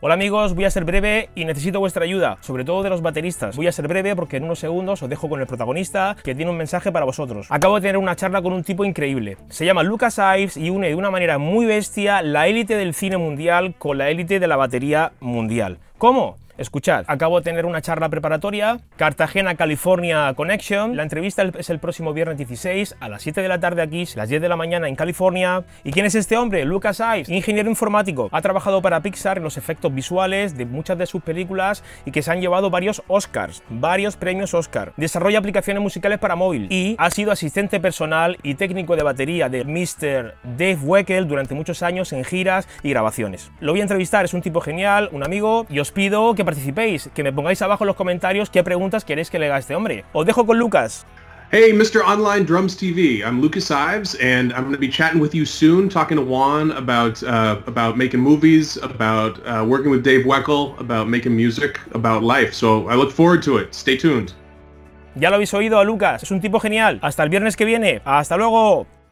Hola amigos, voy a ser breve y necesito vuestra ayuda, sobre todo de los bateristas. Voy a ser breve porque en unos segundos os dejo con el protagonista que tiene un mensaje para vosotros. Acabo de tener una charla con un tipo increíble. Se llama Lucas Ives y une de una manera muy bestia la élite del cine mundial con la élite de la batería mundial. ¿Cómo? Escuchad, acabo de tener una charla preparatoria, Cartagena California Connection. La entrevista es el próximo viernes 16 a las 7 de la tarde aquí, las 10 de la mañana en California. ¿Y quién es este hombre? Lucas Ives, ingeniero informático. Ha trabajado para Pixar en los efectos visuales de muchas de sus películas y que se han llevado varios Oscars, varios premios Oscar. Desarrolla aplicaciones musicales para móvil y ha sido asistente personal y técnico de batería de Mr. Dave Weckel durante muchos años en giras y grabaciones. Lo voy a entrevistar, es un tipo genial, un amigo y os pido que participéis, que me pongáis abajo en los comentarios qué preguntas queréis que le haga este hombre. Os dejo con Lucas. Hey, Mr. Online Drums TV. I'm Lucas Ives, and I'm going to be chatting with you soon, talking to Juan about uh, about making movies, about uh, working with Dave Weckle, about making music, about life. So I look forward to it. Stay tuned. Ya lo habéis oído a Lucas. Es un tipo genial. Hasta el viernes que viene. Hasta luego.